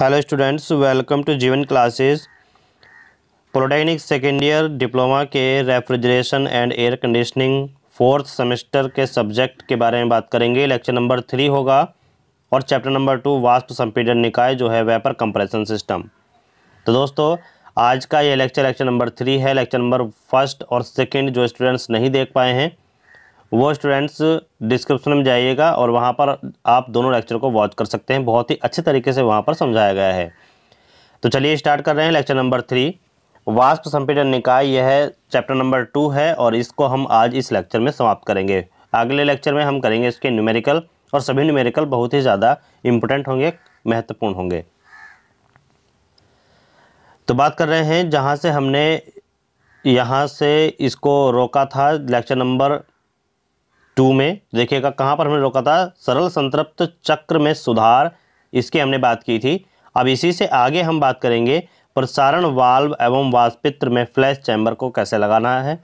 Hello students welcome to Jeevan classes polytechnic second year diploma के refrigeration and air conditioning fourth semester के subject के बारे में बात करेंगे लेक्चर नंबर थ्री होगा और चैप्टर नंबर टू वास्प संपीडन निकाय जो है वेपर कंप्रेशन सिस्टम तो दोस्तों आज का ये लेक्चर लेक्चर नंबर थ्री है लेक्चर नंबर फर्स्ट और सेकेंड जो स्टूडेंट्स नहीं देख पाए हैं वो स्टूडेंट्स डिस्क्रिप्शन में जाइएगा और वहाँ पर आप दोनों लेक्चर को वॉच कर सकते हैं बहुत ही अच्छे तरीके से वहाँ पर समझाया गया है तो चलिए स्टार्ट कर रहे हैं लेक्चर नंबर थ्री वास्प संपीडन निकाय यह चैप्टर नंबर टू है और इसको हम आज इस लेक्चर में समाप्त करेंगे अगले लेक्चर में हम करेंगे इसके न्यूमेरिकल और सभी न्यूमेरिकल बहुत ही ज़्यादा इम्पोर्टेंट होंगे महत्वपूर्ण होंगे तो बात कर रहे हैं जहाँ से हमने यहाँ से इसको रोका था लेक्चर नंबर टू में देखिएगा कहाँ पर हमने रोका था सरल संतृप्त चक्र में सुधार इसकी हमने बात की थी अब इसी से आगे हम बात करेंगे प्रसारण वाल्व एवं वाष्पित्र में फ्लैश चैम्बर को कैसे लगाना है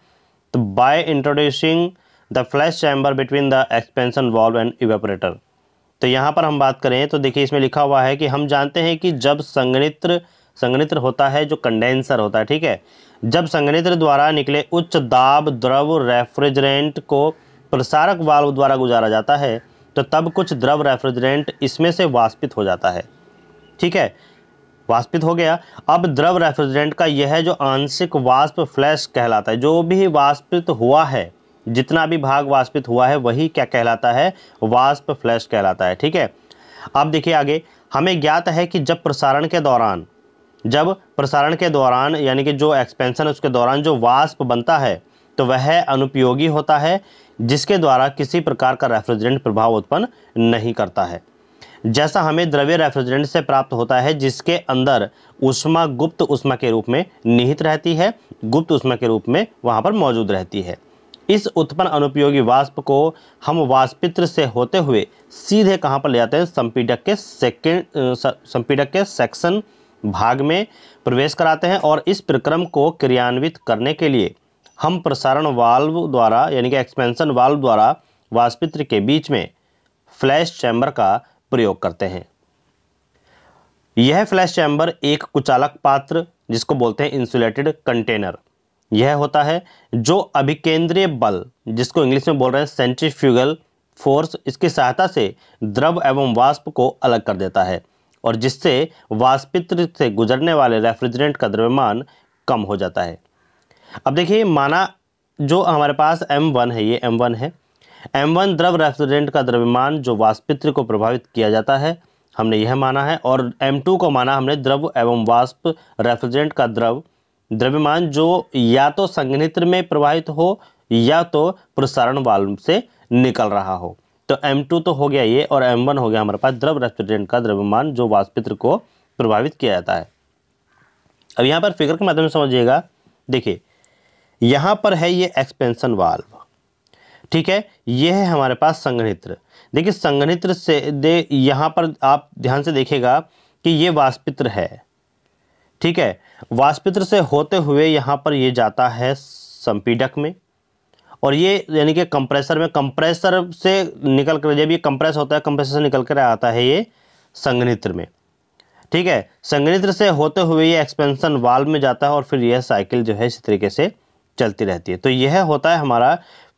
तो by introducing the flash chamber between the expansion valve and evaporator तो यहाँ पर हम बात करें तो देखिए इसमें लिखा हुआ है कि हम जानते हैं कि जब संगणित्र संगणित्र होता है जो कंडेंसर होता है ठीक है जब संगणित्र द्वारा निकले उच्च दाब द्रव रेफ्रिजरेंट को प्रसारक वाल्व द्वारा गुजारा जाता है तो तब कुछ द्रव रेफ्रिजरेंट इसमें से वाष्पित हो जाता है ठीक है वाष्पित हो गया अब द्रव रेफ्रिजरेंट का यह जो आंशिक वाष्प फ्लैश कहलाता है जो भी वाष्पित हुआ है जितना भी भाग वाष्पित हुआ है वही क्या कहलाता है वाष्प फ्लैश कहलाता है ठीक है अब देखिए आगे हमें ज्ञात है कि जब प्रसारण के दौरान जब प्रसारण के दौरान यानी कि जो एक्सपेंसन उसके दौरान जो वाष्प बनता है तो वह अनुपयोगी होता है जिसके द्वारा किसी प्रकार का रेफ्रिजरेंट प्रभाव उत्पन्न नहीं करता है जैसा हमें द्रव्य रेफ्रिजरेंट से प्राप्त होता है जिसके अंदर उष्मा गुप्त उष्मा के रूप में निहित रहती है गुप्त उष्मा के रूप में वहाँ पर मौजूद रहती है इस उत्पन्न अनुपयोगी वाष्प को हम वाष्पित्र से होते हुए सीधे कहाँ पर ले जाते हैं संपीडक के सेकेंड संपीडक के सेक्शन भाग में प्रवेश कराते हैं और इस प्रक्रम को क्रियान्वित करने के लिए हम प्रसारण वाल्व द्वारा यानी कि एक्सपेंशन वाल्व द्वारा वाष्पित्र के बीच में फ्लैश चैम्बर का प्रयोग करते हैं यह फ्लैश चैम्बर एक कुचालक पात्र जिसको बोलते हैं इंसुलेटेड कंटेनर यह होता है जो अभिकेंद्रीय बल जिसको इंग्लिश में बोल रहे हैं सेंट्रीफ्यूगल फोर्स इसकी सहायता से द्रव एवं वाष्प को अलग कर देता है और जिससे वाष्पित्र से गुजरने वाले रेफ्रिजरेंट का द्रव्यमान कम हो जाता है अब देखिए माना जो हमारे पास M1 है ये M1 है M1 द्रव रेफ्रिजरेंट का द्रव्यमान जो वाष्पित्र को प्रभावित किया जाता है हमने यह माना है और M2 को माना हमने द्रव एवं वाष्प रेफ्रिजरेंट का द्रव द्रव्यमान जो या तो संघनित्र में प्रवाहित हो या तो प्रसारण वाल्व से निकल रहा हो तो M2 तो हो गया ये और M1 हो गया हमारे पास द्रव रेफ्रिजरेंट का द्रव्यमान जो वाष्पित्र को प्रभावित किया जाता है अब यहाँ पर फिगर के माध्यम से समझिएगा देखिए यहाँ पर है ये एक्सपेंसन वाल्व ठीक है ये है हमारे पास संगणित्र देखिए संगणित्र से दे यहाँ पर आप ध्यान से देखेगा कि ये वाष्पित्र है ठीक है वाष्पित्र से होते हुए यहाँ पर ये जाता है संपीडक में और ये यानी कि कंप्रेसर में कंप्रेसर से निकल कर जब ये कंप्रेस होता है कंप्रेसर से निकल कर आता है ये संगणित्र में ठीक है संगणित्र से होते हुए ये एक्सपेंसन वाल्व में जाता है और फिर यह साइकिल जो है इस तरीके से चलती रहती है तो यह होता है हमारा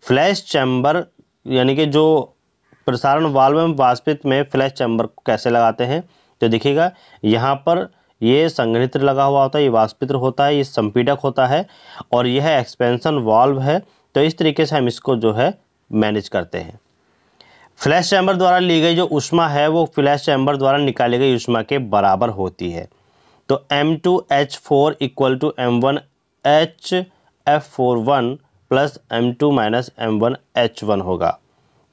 फ्लैश चैम्बर यानी कि जो प्रसारण वाल्व एवं वास्पित में फ्लैश चैम्बर कैसे लगाते हैं तो देखिएगा यहाँ पर यह संघनित्र लगा हुआ होता है ये वाष्पित्र होता है ये संपीडक होता है और यह एक्सपेंशन वाल्व है तो इस तरीके से हम इसको जो है मैनेज करते हैं फ्लैश चैम्बर द्वारा ली गई जो उष्मा है वो फ्लैश चैम्बर द्वारा निकाली गई उष्मा के बराबर होती है तो M two H four equal to M one H F four one plus M two minus M one H one होगा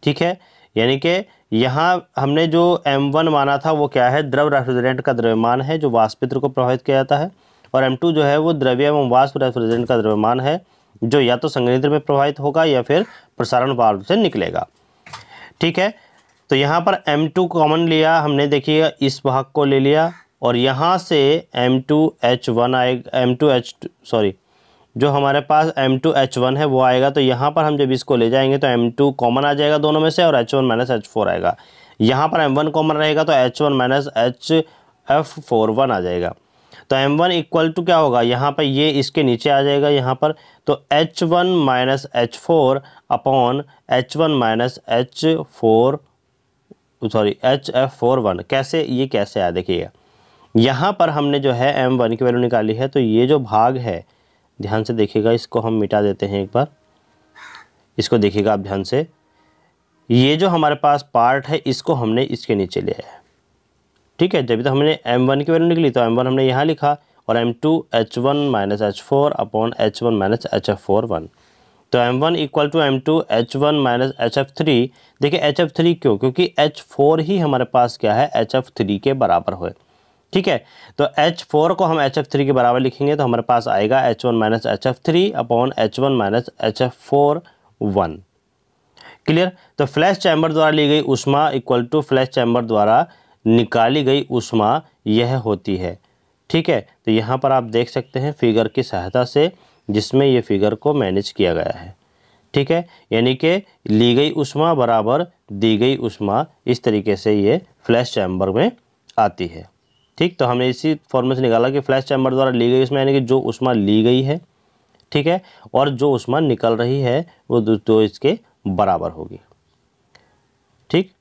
ठीक है यानी कि यहाँ हमने जो एम वन माना था वो क्या है द्रव रेफ्रिजरेंट का द्रव्यमान है जो वाष्पित्र को प्रभावित किया जाता है और एम टू जो है वो द्रव्य एवं वाष्प रेफ्रिजरेंट का द्रव्यमान है जो या तो संग्रहित्र में प्रभावित होगा या फिर प्रसारण वाल्व से निकलेगा ठीक है तो यहाँ पर एम टू कॉमन लिया हमने देखिएगा इस भाग को ले लिया और यहाँ से एम टू एच वन आएगा एम टू एच सॉरी जो हमारे पास एम टू एच वन है वो आएगा तो यहाँ पर हम जब इसको ले जाएंगे तो एम टू कॉमन आ जाएगा दोनों में से और H one minus H four आएगा यहाँ पर एम वन कॉमन रहेगा तो H one minus H F four one आ जाएगा तो एम वन इक्वल टू क्या होगा यहाँ पर ये इसके नीचे आ जाएगा यहाँ पर तो H one minus H four upon H one minus H four sorry H F four one कैसे ये कैसे आया देखिएगा यहाँ पर हमने जो है एम वन की वैल्यू निकाली है तो ये जो भाग है ध्यान से देखिएगा इसको हम मिटा देते हैं एक बार इसको देखिएगा आप ध्यान से ये जो हमारे पास पार्ट है इसको हमने इसके नीचे लिया है ठीक है जब तक हमने एम वन की वैल्यू निकली तो एम वन हमने यहाँ लिखा और M two H one minus H four upon H one minus H F four one तो M one equal to M two H one minus H F three देखिए H F three क्यों क्योंकि H four ही हमारे पास क्या है H F three के बराबर हो ठीक है तो H4 को हम HF3 के बराबर लिखेंगे तो हमारे पास आएगा H1 one minus H F three upon H one minus H F four one clear तो फ्लैश चैम्बर द्वारा ली गई उष्मा इक्वल टू फ्लैश चैम्बर द्वारा निकाली गई उष्मा यह होती है ठीक है तो यहाँ पर आप देख सकते हैं फिगर की सहायता से जिसमें ये फिगर को मैनेज किया गया है ठीक है यानी कि ली गई उष्मा बराबर दी गई उष्मा इस तरीके से ये फ्लैश चैम्बर में आती है ठीक तो हमने इसी फॉर्मूले से निकाला कि फ्लैश चैम्बर द्वारा ली गई उसमें यानी कि जो उष्मा ली गई है ठीक है और जो उष्मा निकल रही है वो तो इसके बराबर होगी ठीक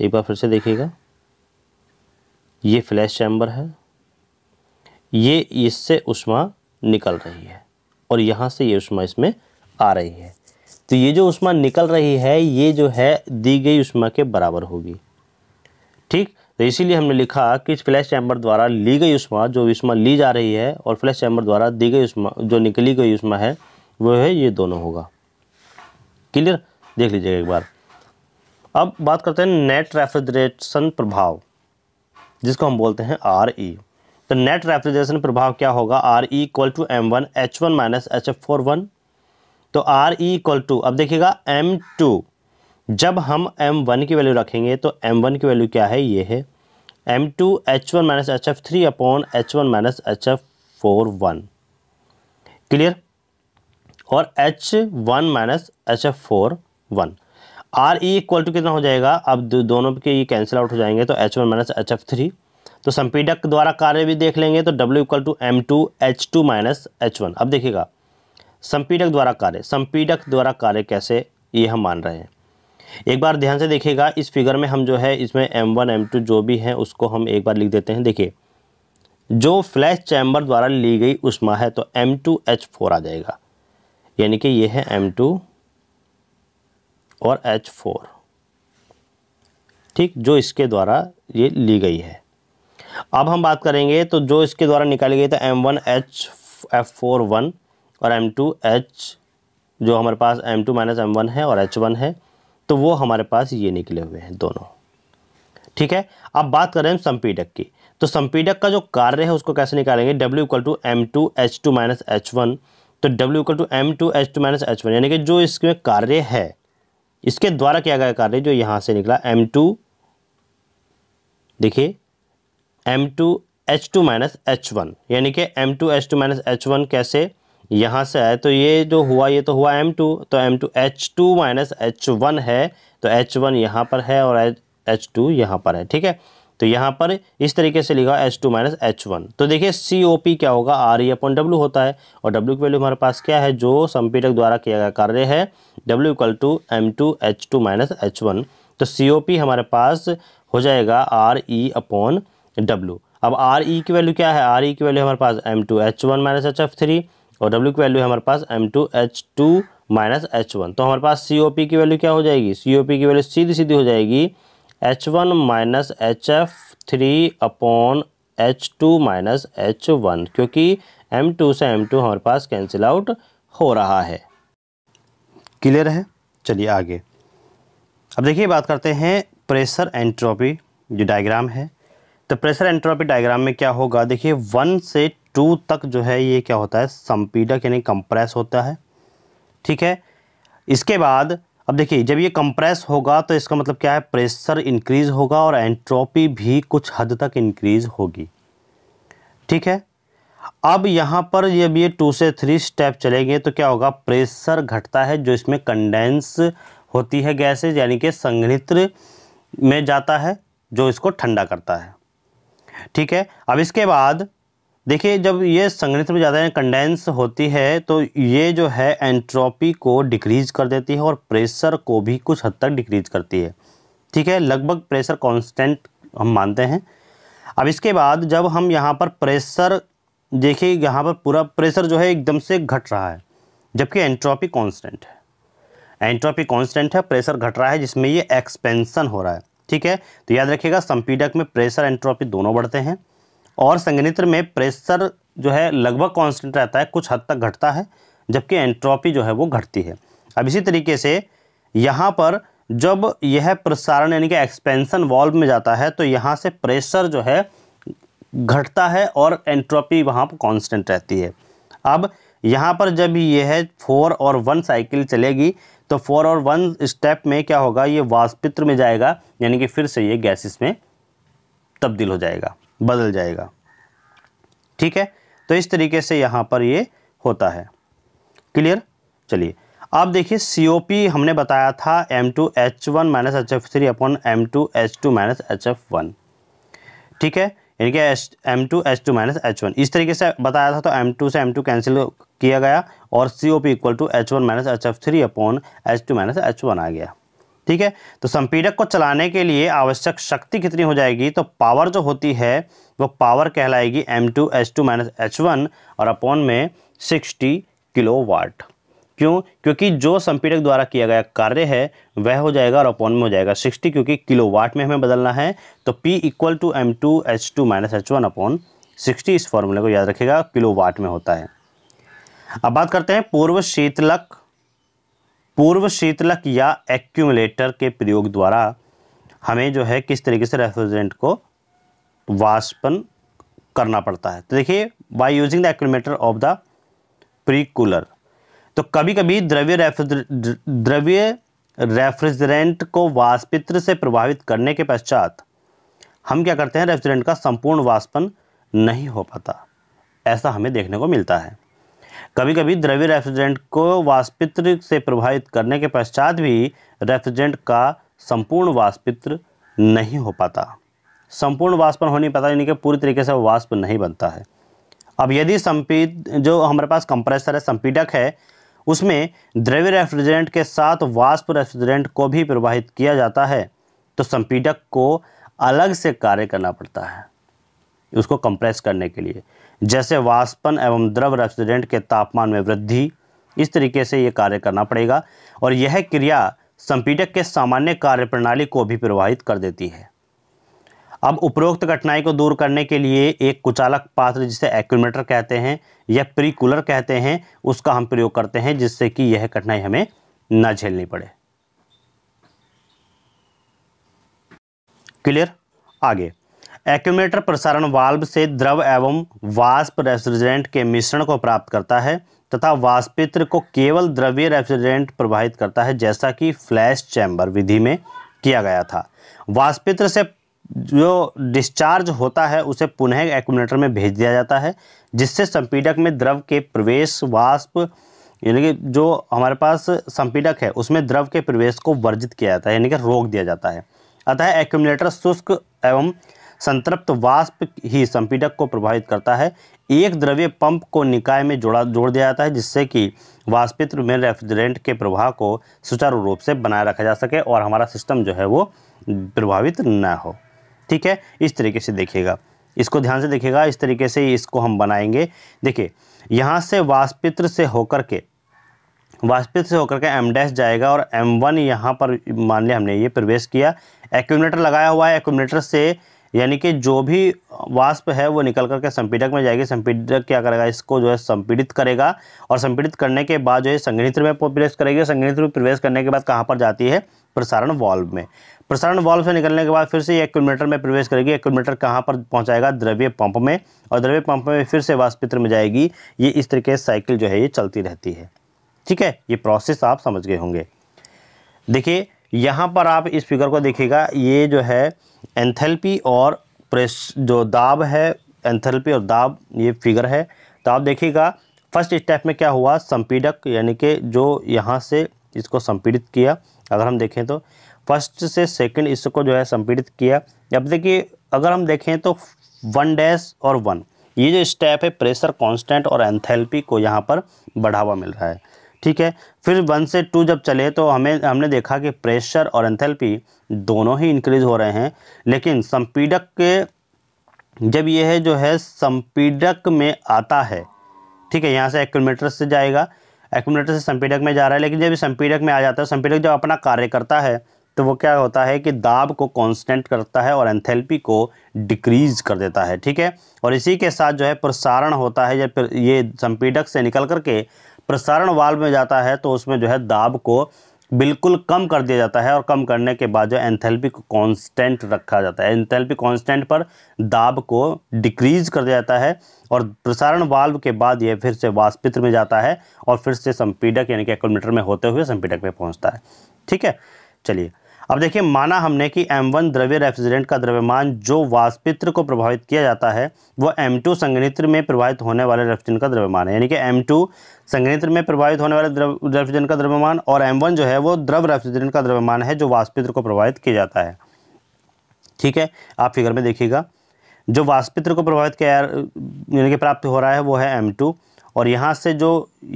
एक बार फिर से देखिएगा ये फ्लैश चैम्बर है ये इससे उष्मा निकल रही है और यहाँ से ये उष्मा इसमें आ रही है तो ये जो उष्मा निकल रही है ये जो है दी गई उष्मा के बराबर होगी ठीक तो इसीलिए हमने लिखा कि फ्लैश चैम्बर द्वारा ली गई उष्मा जो उष्मा ली जा रही है और फ्लैश चैम्बर द्वारा दी गई उष्मा जो निकली गई उष्मा है वो है ये दोनों होगा क्लियर देख लीजिएगा एक बार अब बात करते हैं नेट रेफ्रिजरेशन प्रभाव जिसको हम बोलते हैं आर ई e। तो नेट रेफ्रिजरेशन प्रभाव क्या होगा R E equal to M one H one minus H F four one तो आर ई इक्वल टू अब देखिएगा एम टू जब हम एम वन की वैल्यू रखेंगे तो एम वन की वैल्यू क्या है ये है M two H one minus H F three upon H one minus H F four one clear और H one minus H F four one R E equal to कितना हो जाएगा अब दोनों के ये कैंसिल आउट हो जाएंगे तो H one minus H F three तो संपीडक द्वारा कार्य भी देख लेंगे तो W equal to M two H two minus H one अब देखिएगा संपीडक द्वारा कार्य संपीडक द्वारा कार्य कैसे ये हम मान रहे हैं एक बार ध्यान से देखिएगा इस फिगर में हम जो है इसमें एम वन एम टू जो भी है उसको हम एक बार लिख देते हैं देखिए जो फ्लैश चैम्बर द्वारा ली गई उष्मा है तो एम टू एच फोर आ जाएगा यानी कि ये है एम टू और एच फोर ठीक जो इसके द्वारा ये ली गई है अब हम बात करेंगे तो जो इसके द्वारा निकाली गई तो M one H F four one और एम टू एच जो हमारे पास M two minus M one है और एच वन है तो वो हमारे पास ये निकले हुए हैं दोनों ठीक है अब बात करें हम संपीडक की तो संपीडक का जो कार्य है उसको कैसे निकालेंगे W equal to M two H two minus H one तो W equal to M two H two minus H one यानी कि जो इसमें कार्य है इसके द्वारा किया गया कार्य जो यहाँ से निकला एम टू देखिए M two H two minus H one यानी कि M two H two minus H one कैसे यहाँ से आए तो ये जो हुआ ये तो हुआ एम टू तो M two H two minus H one है तो एच वन यहाँ पर है और एच टू यहाँ पर है ठीक है तो यहाँ पर इस तरीके से लिखा H two minus H one तो देखिए सी ओ पी क्या होगा आर ई अपॉन डब्ल्यू होता है और डब्ल्यू की वैल्यू हमारे पास क्या है जो संपीडक द्वारा किया गया कार्य है W equal to M two H two minus H one तो सी ओ पी हमारे पास हो जाएगा आर ई अपॉन डब्ल्यू अब आर ई e की वैल्यू क्या है आर ई e की वैल्यू हमारे पास M two H one minus H F three और डब्ल्यू की वैल्यू है हमारे पास M two H two minus H one तो हमारे पास सी ओ पी की वैल्यू क्या हो जाएगी सी ओ पी की वैल्यू सीधी सीधी हो जाएगी H one minus H F three upon H two minus H one क्योंकि एम टू से एम टू हमारे पास कैंसिल आउट हो रहा है क्लियर है चलिए आगे अब देखिए बात करते हैं प्रेशर एंट्रोपी जो डायग्राम है तो प्रेशर एंट्रोपी डायग्राम में क्या होगा देखिए वन से टू तक जो है ये क्या होता है संपीडक यानी कंप्रेस होता है ठीक है इसके बाद अब देखिए जब ये कंप्रेस होगा तो इसका मतलब क्या है प्रेशर इंक्रीज़ होगा और एंट्रोपी भी कुछ हद तक इंक्रीज़ होगी ठीक है अब यहाँ पर जब ये टू से थ्री स्टेप चलेंगे तो क्या होगा प्रेशर घटता है जो इसमें कंडेंस होती है गैसेज यानी कि संघनित्र में जाता है जो इसको ठंडा करता है ठीक है अब इसके बाद देखिए जब ये संघनित में ज़्यादा कंडेंस होती है तो ये जो है एंट्रोपी को डिक्रीज कर देती है और प्रेशर को भी कुछ हद तक डिक्रीज करती है ठीक है लगभग प्रेशर कांस्टेंट हम मानते हैं अब इसके बाद जब हम यहाँ पर प्रेशर देखिए यहाँ पर पूरा प्रेशर जो है एकदम से घट रहा है जबकि एंट्रोपी कॉन्सटेंट है एंट्रोपी कॉन्सटेंट है प्रेशर घट रहा है जिसमें ये एक्सपेंसन हो रहा है ठीक है तो याद रखिएगा संपीडक में प्रेशर एंट्रोपी दोनों बढ़ते हैं और संगणित्र में प्रेशर जो है लगभग कांस्टेंट रहता है कुछ हद तक घटता है जबकि एंट्रोपी जो है वो घटती है अब इसी तरीके से यहाँ पर जब यह प्रसारण यानी कि एक्सपेंशन वॉल्व में जाता है तो यहाँ से प्रेशर जो है घटता है और एंट्रोपी वहाँ पर कांस्टेंट रहती है अब यहाँ पर जब यह फोर और वन साइकिल चलेगी तो फोर और वन स्टेप में क्या होगा ये वास्पित्र में जाएगा यानी कि फिर से ये गैसेस में तब्दील हो जाएगा बदल जाएगा ठीक है तो इस तरीके से यहाँ पर ये होता है क्लियर चलिए आप देखिए सी हमने बताया था M two H one minus H F three upon M two H two minus H F one ठीक है यानी कि H M two H two minus H one इस तरीके से बताया था तो एम टू से एम टू कैंसिल किया गया और C O P equal to H one minus H F three upon H two minus H one आ गया ठीक है तो संपीडक को चलाने के लिए आवश्यक शक्ति कितनी हो जाएगी तो पावर जो होती है वो पावर कहलाएगी M two H two minus H one और अपॉन में सिक्सटी किलो वाट क्यों क्योंकि जो संपीडक द्वारा किया गया कार्य है वह हो जाएगा और अपॉन में हो जाएगा सिक्सटी क्योंकि किलो वाट में हमें बदलना है तो P equal to M two H two minus H one upon sixty इस फॉर्मूले को याद रखेगा किलो वाट में होता है अब बात करते हैं पूर्व शीतलक पूर्व शीतलक या एक्यूमुलेटर के प्रयोग द्वारा हमें जो है किस तरीके से रेफ्रिजरेंट को वाष्पन करना पड़ता है तो देखिए by using the accumulator of the pre cooler तो कभी कभी द्रव्य द्रव्य रेफ्रिजरेंट को वाष्पित्र से प्रभावित करने के पश्चात हम क्या करते हैं रेफ्रिजरेंट का संपूर्ण वाष्पन नहीं हो पाता ऐसा हमें देखने को मिलता है कभी कभी द्रव्य रेफ्रिजरेंट को वाष्पित्र से प्रभावित करने के पश्चात भी रेफ्रिजरेंट का संपूर्ण वाष्पित्र नहीं हो पाता संपूर्ण वाष्पन हो नहीं पाता यानी कि पूरी तरीके से वाष्प नहीं बनता है अब यदि संपीत जो हमारे पास कंप्रेसर है संपीडक है उसमें द्रव्य रेफ्रिजरेंट के साथ वाष्प रेफ्रिजरेंट को भी प्रवाहित किया जाता है तो संपीडक को अलग से कार्य करना पड़ता है उसको कंप्रेस करने के लिए जैसे वाष्पन एवं द्रव रेफ्रिजरेंट के तापमान में वृद्धि इस तरीके से ये कार्य करना पड़ेगा और यह क्रिया संपीडक के सामान्य कार्यप्रणाली को भी प्रभावित कर देती है अब उपरोक्त कठिनाई को दूर करने के लिए एक कुचालक पात्र जिसे एक्यूमीटर कहते हैं या प्री कूलर कहते हैं उसका हम प्रयोग करते हैं जिससे कि यह कठिनाई हमें न झेलनी पड़े क्लियर आगे एक्यूमेटर प्रसारण वाल्व से द्रव एवं वाष्प रेफ्रिजरेंट के मिश्रण को प्राप्त करता है तथा वाष्पित्र को केवल द्रव्य रेफ्रिजरेंट प्रवाहित करता है जैसा कि फ्लैश चैम्बर विधि में किया गया था वाष्पित्र से जो डिस्चार्ज होता है उसे पुनः एक्यूमेटर में भेज दिया जाता है जिससे संपीडक में द्रव के प्रवेश वाष्प यानी कि जो हमारे पास संपीडक है उसमें द्रव के प्रवेश को वर्जित किया जाता है यानी कि रोक दिया जाता है अतः एक्यूमलेटर शुष्क एवं संतृप्त वाष्प ही संपीडक को प्रभावित करता है एक द्रव्य पंप को निकाय में जोड़ा जोड़ दिया जाता है जिससे कि वाष्पित्र में रेफ्रिजरेंट के प्रवाह को सुचारू रूप से बनाए रखा जा सके और हमारा सिस्टम जो है वो प्रभावित ना हो ठीक है इस तरीके से देखिएगा इसको ध्यान से देखिएगा इस तरीके से इसको हम बनाएंगे देखिए यहाँ से वाष्पित्र से होकर के वाष्पित्र से होकर के एम डैश जाएगा और एम वन यहाँ पर मान लिया हमने ये प्रवेश किया एक्यूमिनेटर लगाया हुआ है एक्यूमिनेटर से यानी कि जो भी वाष्प है वो निकल करके संपीडक में जाएगी संपीडक क्या करेगा इसको जो है संपीड़ित करेगा और संपीड़ित करने के बाद जो है संगणित्र में प्रवेश करेगी संगणित्र में प्रवेश करने के बाद कहाँ पर जाती है प्रसारण वाल्व में प्रसारण वाल्व से निकलने के बाद फिर से एक किलोमीटर में प्रवेश करेगी एक किलोमीटर कहाँ पर पहुँचाएगा द्रव्य पंप में और द्रव्य पंप में फिर से वाष्पित्र में जाएगी ये इस तरीके से साइकिल जो है ये चलती रहती है ठीक है ये प्रोसेस आप समझ गए होंगे देखिए यहाँ पर आप इस फिगर को देखिएगा ये जो है एंथेल्पी और प्रेस जो दाब है एंथेल्पी और दाब ये फिगर है तो आप देखिएगा फर्स्ट स्टेप में क्या हुआ संपीडक यानी कि जो यहाँ से इसको संपीड़ित किया अगर हम देखें तो फर्स्ट से सेकंड इसको जो है संपीड़ित किया अब देखिए अगर हम देखें तो वन डैश और वन ये जो स्टेप है प्रेशर कांस्टेंट और एंथैल्पी को यहाँ पर बढ़ावा मिल रहा है ठीक है फिर वन से टू जब चले तो हमें हमने देखा कि प्रेशर और एंथैल्पी दोनों ही इंक्रीज हो रहे हैं लेकिन संपीडक के जब यह है जो है संपीडक में आता है ठीक है यहाँ से एक्यूमीटर से जाएगा एक्यूमीटर से संपीडक में जा रहा है लेकिन जब संपीडक में आ जाता है संपीडक जब अपना कार्य करता है तो वो क्या होता है कि दाब को कांस्टेंट करता है और एंथैल्पी को डिक्रीज कर देता है ठीक है और इसी के साथ जो है प्रसारण होता है या फिर ये संपीडक से निकल करके प्रसारण वाल्व में जाता है तो उसमें जो है दाब को बिल्कुल कम कर दिया जाता है और कम करने के बाद जो एंथैल्पी को कांस्टेंट रखा जाता है एंथैल्पी कांस्टेंट पर दाब को डिक्रीज कर दिया जाता है और प्रसारण वाल्व के बाद यह फिर से वाष्पित्र में जाता है और फिर से संपीडक यानी कि एक्लोमीटर में होते हुए संपीडक में पहुंचता है ठीक है चलिए अब देखिए माना हमने कि M1 द्रव्य रेफ्रिजरेंट का द्रव्यमान जो वाष्पित्र को प्रभावित किया जाता है वो M2 संगणित्र में प्रभावित होने वाले रेफ्रिजरेंट का द्रव्यमान है यानी कि M2 संगणित्र में प्रभावित होने वाले रेफ्रिजरेंट का द्रव्यमान और M1 जो है वो द्रव रेफ्रिजरेंट का द्रव्यमान है जो वाष्पित्र को प्रभावित किया जाता है ठीक है आप फिगर में देखिएगा जो वाष्पित्र को प्रभावित किया यानी कि प्राप्त हो रहा है वो है एम टू और यहाँ से जो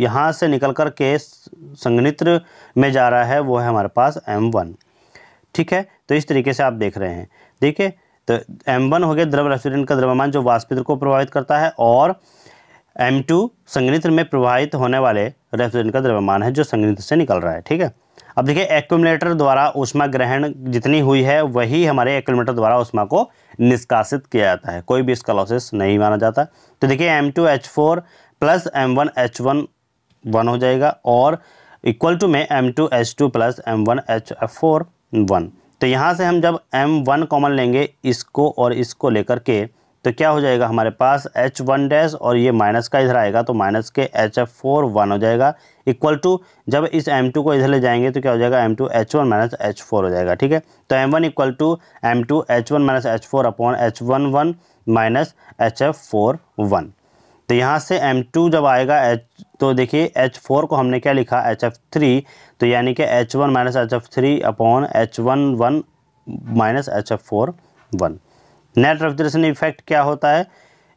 यहाँ से निकल कर के संगणित्र में जा रहा है वो है हमारे पास एम वन ठीक है तो इस तरीके से आप देख रहे हैं ठीक है तो एम वन हो गया द्रव रेफ्रिजरेंट का द्रव्यमान जो वाष्पित्र को प्रभावित करता है और एम टू संगणित्र में प्रभावित होने वाले रेफ्रिजरेंट का द्रव्यमान है जो संगणित्र से निकल रहा है ठीक है अब देखिए एक्यूमलेटर द्वारा उष्मा ग्रहण जितनी हुई है वही हमारे एक्यूमलेटर द्वारा ऊष्मा को निष्कासित किया जाता है कोई भी इसका लॉसेस नहीं माना जाता तो देखिए M two H four plus M one H one one हो जाएगा और इक्वल टू में M two H two plus M one H four one तो यहाँ से हम जब एम वन कॉमन लेंगे इसको और इसको लेकर के तो क्या हो जाएगा हमारे पास एच वन डैश और ये माइनस का इधर आएगा तो माइनस के एच एफ फोर वन हो जाएगा इक्वल टू जब इस एम टू को इधर ले जाएंगे तो क्या हो जाएगा M two H one minus H four हो जाएगा ठीक है तो M one equal to M two H one minus H four upon H one one minus H F four one तो यहाँ से M2 जब आएगा H तो देखिए H4 को हमने क्या लिखा HF3 तो यानी कि H1 one minus H F three upon H one one minus H F four one net refrigeration effect क्या होता है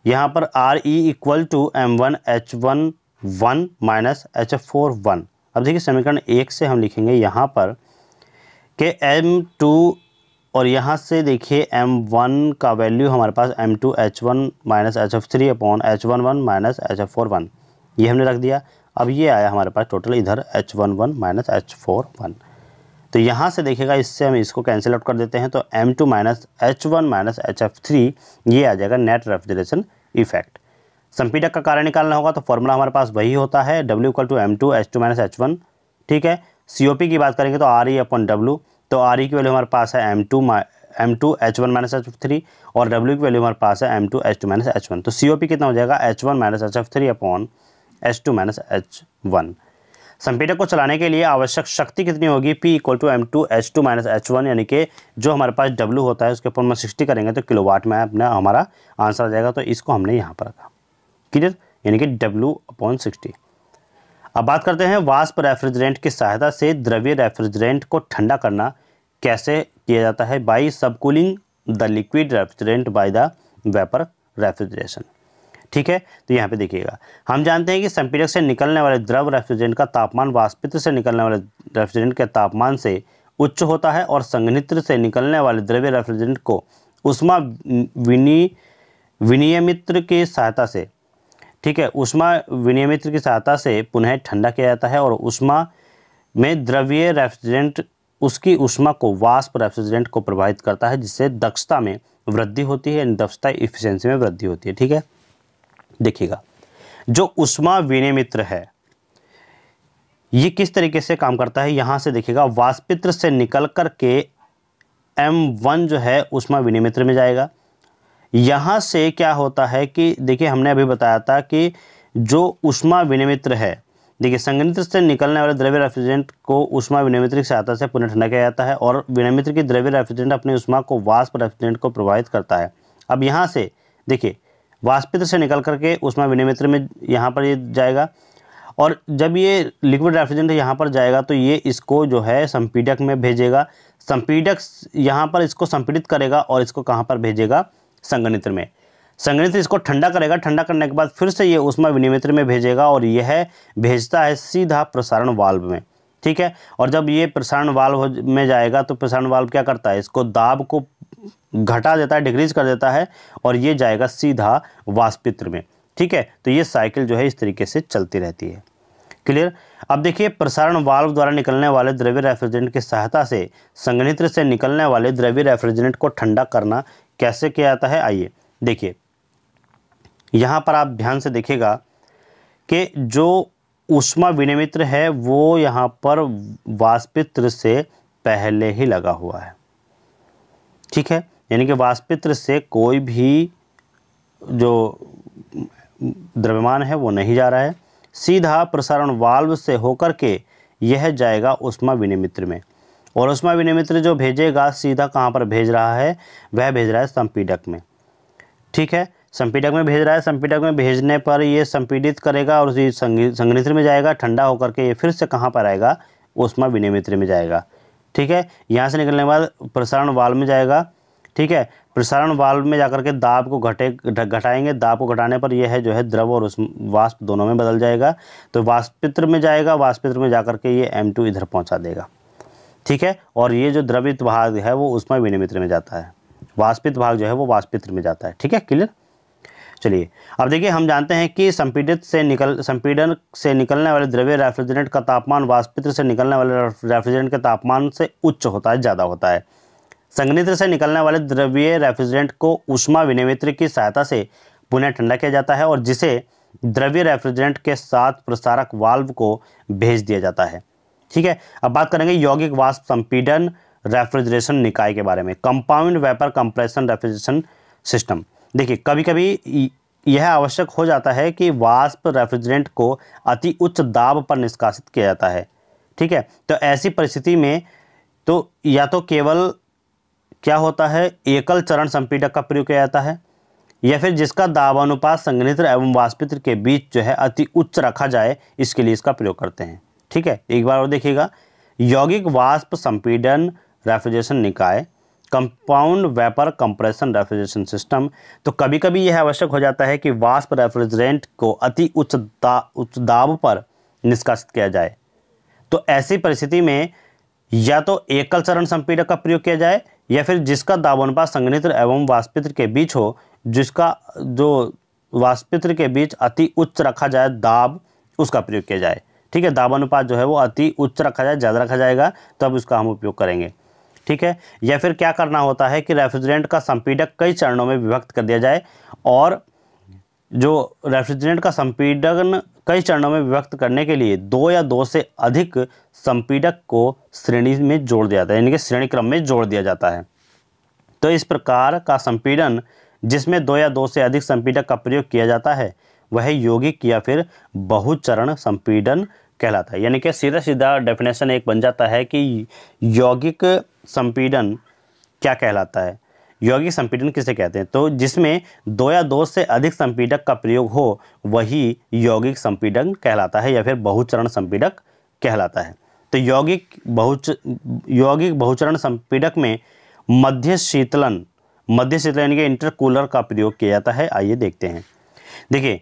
यहाँ पर R E equal to M one H one one minus H F four one अब देखिए समीकरण एक से हम लिखेंगे यहाँ पर कि एम टू और यहाँ से देखिए M1 का वैल्यू हमारे पास M2 two H one minus H F three upon H one one minus H F four one ये हमने रख दिया अब ये आया हमारे पास टोटल इधर H one one minus H four one तो यहाँ से देखिएगा इससे हम इसको कैंसिल आउट कर देते हैं तो M two minus H one minus H F three ये आ जाएगा नेट रेफ्रिजरेशन इफेक्ट संपीडक का कारण निकालना होगा तो फॉर्मूला हमारे पास वही होता है W equal to M two H two minus H one ठीक है सी की बात करेंगे तो आर ई अपन डब्ल्यू तो आर e की वैल्यू हमारे पास है M two M two H one minus H three और डब्ल्यू की वैल्यू हमारे पास है M two H two minus H one तो सी ओ पी कितना हो जाएगा H one minus H F three upon H two minus H one संपीटक को चलाने के लिए आवश्यक शक्ति कितनी होगी P equal to M two H two minus H one यानी कि जो हमारे पास डब्ल्यू होता है उसके ऊपर हम सिक्सटी करेंगे तो किलो वाट में अपना हमारा आंसर आ जाएगा तो इसको हमने यहाँ पर रखा क्लियर यानी कि डब्ल्यू अपॉन सिक्सटी अब बात करते हैं वाष्प रेफ्रिजरेंट की सहायता से द्रव्य रेफ्रिजरेंट को ठंडा करना कैसे किया जाता है by subcooling the liquid refrigerant by the vapour refrigeration ठीक है तो यहाँ पे देखिएगा हम जानते हैं कि संपीडक से निकलने वाले द्रव रेफ्रिजरेंट का तापमान वाष्पित से निकलने वाले रेफ्रिजरेंट के तापमान से उच्च होता है और संघनित्र से निकलने वाले द्रव्य रेफ्रिजरेंट को उष्मा विनी विनियमित्र की सहायता से ठीक है उष्मा विनियमित्र की सहायता से पुनः ठंडा किया जाता है और उष्मा में द्रव्य रेफ्रिजरेंट उसकी उष्मा को वाष्प रेफ्रिजरेंट को प्रभावित करता है जिससे दक्षता में वृद्धि होती है दक्षता इफिशेंसी में वृद्धि होती है ठीक है देखिएगा जो उष्मा विनिमित्र है ये किस तरीके से काम करता है यहाँ से देखिएगा वाष्पित्र से निकल कर के एम वन जो है उष्मा विनिमित्र में जाएगा यहाँ से क्या होता है कि देखिए हमने अभी बताया था कि जो उष्मा विनिमित्र है देखिए संगणित से निकलने वाले द्रव्य रेफ्रिजरेंट को उष्मा विनमित्र की सहायता से पुनः ठंडा किया जाता है और विनियमित्र की द्रव्य रेफ्रिजरेंट अपनी उष्मा को वाष्प रेफ्रिजरेंट को प्रभावित करता है अब यहाँ से देखिए वाष्पित्र से निकल करके उष्मा विनमित्र में यहाँ पर ये जाएगा और जब ये लिक्विड रेफ्रिजरेंट यहाँ पर जाएगा तो ये इसको जो है संपीडक में भेजेगा संपीडक यहाँ पर इसको संपीडित करेगा और इसको कहाँ पर भेजेगा संगणित्र में संगणित इसको ठंडा करेगा ठंडा करने के बाद फिर से ये उष्मा विनिमित्र में भेजेगा और यह भेजता है सीधा प्रसारण वाल्व में ठीक है और जब ये प्रसारण वाल्व में जाएगा तो प्रसारण वाल्व क्या करता है इसको दाब को घटा देता है डिक्रीज कर देता है और ये जाएगा सीधा वाष्पित्र में ठीक है तो ये साइकिल जो है इस तरीके से चलती रहती है क्लियर अब देखिए प्रसारण वाल्व द्वारा निकलने वाले द्रव्य रेफ्रिजरेंट की सहायता से संगणित्र से निकलने वाले द्रव्य रेफ्रिजरेंट को ठंडा करना कैसे किया जाता है आइए देखिए यहाँ पर आप ध्यान से देखेगा कि जो उष्मा विनिमित्र है वो यहाँ पर वाष्पित्र से पहले ही लगा हुआ है ठीक है यानी कि वाष्पित्र से कोई भी जो द्रव्यमान है वो नहीं जा रहा है सीधा प्रसारण वाल्व से होकर के यह जाएगा उष्मा विनिमित्र में और उष्मा विनिमित्र जो भेजेगा सीधा कहाँ पर भेज रहा है वह भेज रहा है संपीडक में ठीक है संपीडक में भेज रहा है संपीडक में भेजने पर ये संपीडित करेगा और उसी संग्रित्र में जाएगा ठंडा होकर के ये फिर से कहाँ पर आएगा उष्मा विनिमित्र में जाएगा ठीक है यहाँ से निकलने के बाद प्रसारण वाल्व में जाएगा ठीक है प्रसारण वाल में जाकर के दाब को घटे घटाएंगे दाब को घटाने पर यह है जो है द्रव और उस वाष्प दोनों में बदल जाएगा तो वाष्पित्र में जाएगा वाष्पित्र में जाकर के ये एम टू इधर पहुँचा देगा ठीक है और ये जो द्रवित भाग है वो उसमा विनिमित्र में जाता है वाष्पित भाग जो है वो वाष्पित्र में जाता है ठीक है क्लियर चलिए अब देखिए हम जानते हैं कि संपीडित से निकल संपीडन से निकलने वाले द्रव्य रेफ्रिजरेंट का तापमान वाष्पित्र से निकलने वाले रेफ्रिजरेंट के तापमान से उच्च होता है ज़्यादा होता है संगनित्र से निकलने वाले द्रव्य रेफ्रिजरेंट को उष्मा विनिमित्र की सहायता से पुनः ठंडा किया जाता है और जिसे द्रव्य रेफ्रिजरेंट के साथ प्रसारक वाल्व को भेज दिया जाता है ठीक है अब बात करेंगे यौगिक वाष्प संपीडन रेफ्रिजरेशन निकाय के बारे में compound vapour compression refrigeration system देखिए कभी कभी यह आवश्यक हो जाता है कि वाष्प रेफ्रिजरेंट को अति उच्च दाब पर निष्कासित किया जाता है ठीक है तो ऐसी परिस्थिति में तो या तो केवल क्या होता है एकल चरण संपीडक का प्रयोग किया जाता है या फिर जिसका दाबानुपात संघनित्र एवं वाष्पित्र के बीच जो है अति उच्च रखा जाए इसके लिए इसका प्रयोग करते हैं ठीक है एक बार और देखिएगा यौगिक वाष्प संपीडन रेफ्रिजरेशन निकाय compound vapour compression refrigeration system तो कभी कभी यह आवश्यक हो जाता है कि वाष्प रेफ्रिजरेंट को अति उच्च दा उच्च दाब पर निष्कासित किया जाए तो ऐसी परिस्थिति में या तो एकल चरण संपीडक का प्रयोग किया जाए या फिर जिसका दाबनपा संगणित्र एवं वाष्पित्र के बीच हो जिसका जो वाष्पित्र के बीच अति उच्च रखा जाए दाब उसका प्रयोग किया जाए ठीक है दाबानुपात जो है वो अति उच्च रखा जाए ज़्यादा रखा जाएगा तब उसका हम उपयोग करेंगे ठीक है या फिर क्या करना होता है कि रेफ्रिजरेंट का संपीडक कई चरणों में विभक्त कर दिया जाए और जो रेफ्रिजरेंट का संपीडन कई चरणों में विभक्त करने के लिए दो या दो से अधिक संपीडक को श्रेणी में जोड़ दिया जाता है यानी कि श्रेणी क्रम में जोड़ दिया जाता है तो इस प्रकार का संपीडन जिसमें दो या दो से अधिक संपीडक का प्रयोग किया जाता है वह यौगिक या फिर बहुचरण संपीडन कहलाता है यानी कि सीधा सीधा डेफिनेशन एक बन जाता है कि यौगिक संपीडन क्या कहलाता है यौगिक संपीडन किसे कहते हैं तो जिसमें दो या दो से अधिक संपीडक का प्रयोग हो वही यौगिक संपीडन कहलाता है या फिर बहुचरण संपीडक कहलाता है तो यौगिक बहुच यौगिक बहुचरण संपीडक में मध्य शीतलन मध्य शीतलन यानी कि इंटरकूलर का प्रयोग किया जाता है आइए देखते हैं देखिए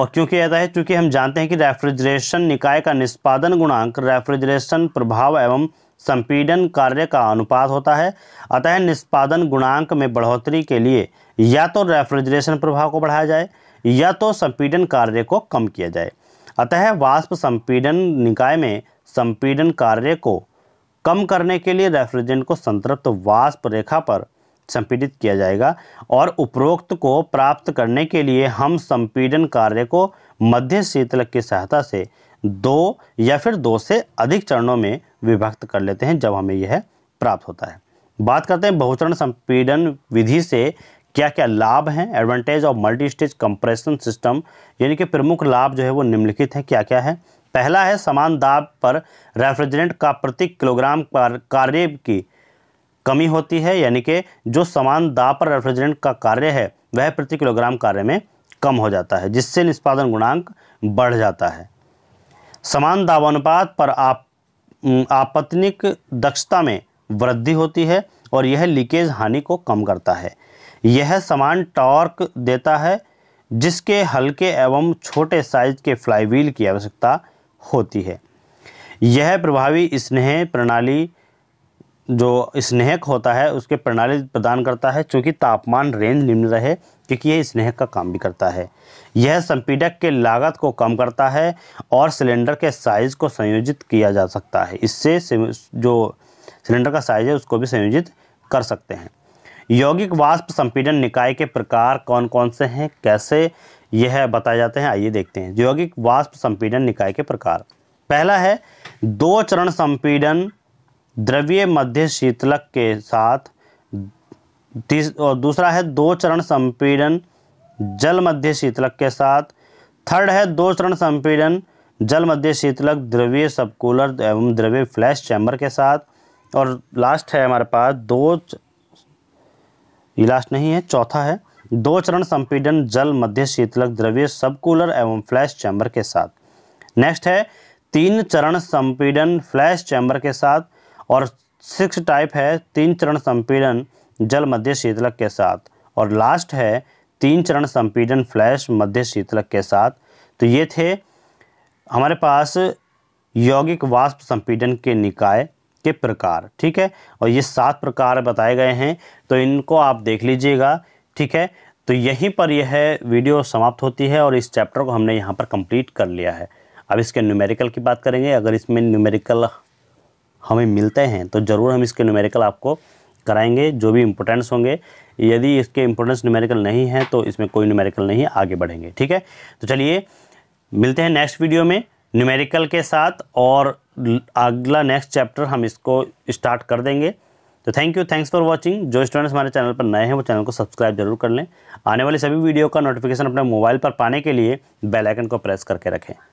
और क्यों किया जाता है क्योंकि हम जानते हैं कि रेफ्रिजरेशन निकाय का निष्पादन गुणांक रेफ्रिजरेशन प्रभाव एवं संपीडन कार्य का अनुपात होता है अतः निष्पादन गुणांक में बढ़ोतरी के लिए या तो रेफ्रिजरेशन प्रभाव को बढ़ाया जाए या तो संपीडन कार्य को कम किया जाए अतः वाष्प संपीडन निकाय में संपीडन कार्य को कम करने के लिए रेफ्रिजरेंट को संतृप्त वाष्प रेखा पर संपीडित किया जाएगा और उपरोक्त को प्राप्त करने के लिए हम संपीडन कार्य को मध्य शीतलक की सहायता से दो या फिर दो से अधिक चरणों में विभक्त कर लेते हैं जब हमें यह प्राप्त होता है बात करते हैं बहुचरण संपीडन विधि से क्या क्या लाभ हैं advantage of multi stage compression system यानी कि प्रमुख लाभ जो है वो निम्नलिखित हैं क्या क्या है पहला है समान दाब पर रेफ्रिजरेंट का प्रति किलोग्राम कार्य की कमी होती है यानी कि जो समान दाब पर रेफ्रिजरेंट का कार्य है वह प्रति किलोग्राम कार्य में कम हो जाता है जिससे निष्पादन गुणांक बढ़ जाता है समान दावानुपात पर आप आपत्निक दक्षता में वृद्धि होती है और यह लीकेज हानि को कम करता है यह समान टॉर्क देता है जिसके हल्के एवं छोटे साइज के फ्लाईव्हील की आवश्यकता होती है यह प्रभावी स्नेह प्रणाली जो स्नेहक होता है उसके प्रणाली प्रदान करता है चूँकि तापमान रेंज निम्न रहे क्योंकि यह स्नेहक का काम भी करता है यह संपीडक के लागत को कम करता है और सिलेंडर के साइज़ को संयोजित किया जा सकता है इससे जो सिलेंडर का साइज़ है उसको भी संयोजित कर सकते हैं यौगिक वाष्प संपीडन निकाय के प्रकार कौन कौन से हैं कैसे यह बताए जाते हैं आइए देखते हैं यौगिक वाष्प संपीडन निकाय के प्रकार पहला है दो चरण संपीडन द्रव्य मध्य शीतलक के साथ और दूसरा है दो चरण संपीडन जल मध्य शीतलक के साथ थर्ड है दो चरण संपीड़न जल मध्य शीतलक द्रव्य सबकूलर एवं द्रव्य फ्लैश चैम्बर के साथ और लास्ट है हमारे पास दो च... ये लास्ट नहीं है चौथा है दो चरण संपीडन जल मध्य शीतलक द्रव्य सबकूलर एवं फ्लैश चैम्बर के साथ नेक्स्ट है तीन चरण संपीडन फ्लैश चैम्बर के साथ और सिक्स टाइप है तीन चरण संपीडन जल मध्य शीतलक के साथ और लास्ट है तीन चरण संपीडन फ्लैश मध्य शीतलक के साथ तो ये थे हमारे पास यौगिक वाष्प संपीडन के निकाय के प्रकार ठीक है और ये सात प्रकार बताए गए हैं तो इनको आप देख लीजिएगा ठीक है तो यहीं पर यह वीडियो समाप्त होती है और इस चैप्टर को हमने यहाँ पर कंप्लीट कर लिया है अब इसके न्यूमेरिकल की बात करेंगे अगर इसमें न्यूमेरिकल हमें मिलते हैं तो ज़रूर हम इसके न्यूमेरिकल आपको कराएंगे जो भी इंपॉर्टेंट्स होंगे यदि इसके इंपोर्टेंस न्यूमेरिकल नहीं है तो इसमें कोई न्यूमेरिकल नहीं आगे बढ़ेंगे ठीक है तो चलिए मिलते हैं नेक्स्ट वीडियो में न्यूमेरिकल के साथ और अगला नेक्स्ट चैप्टर हम इसको स्टार्ट कर देंगे तो thank you thanks for watching जो स्टूडेंट्स हमारे चैनल पर नए हैं वो चैनल को सब्सक्राइब जरूर कर लें आने वाली सभी वीडियो का नोटिफिकेशन अपने मोबाइल पर पाने के लिए बेल आइकन को प्रेस करके रखें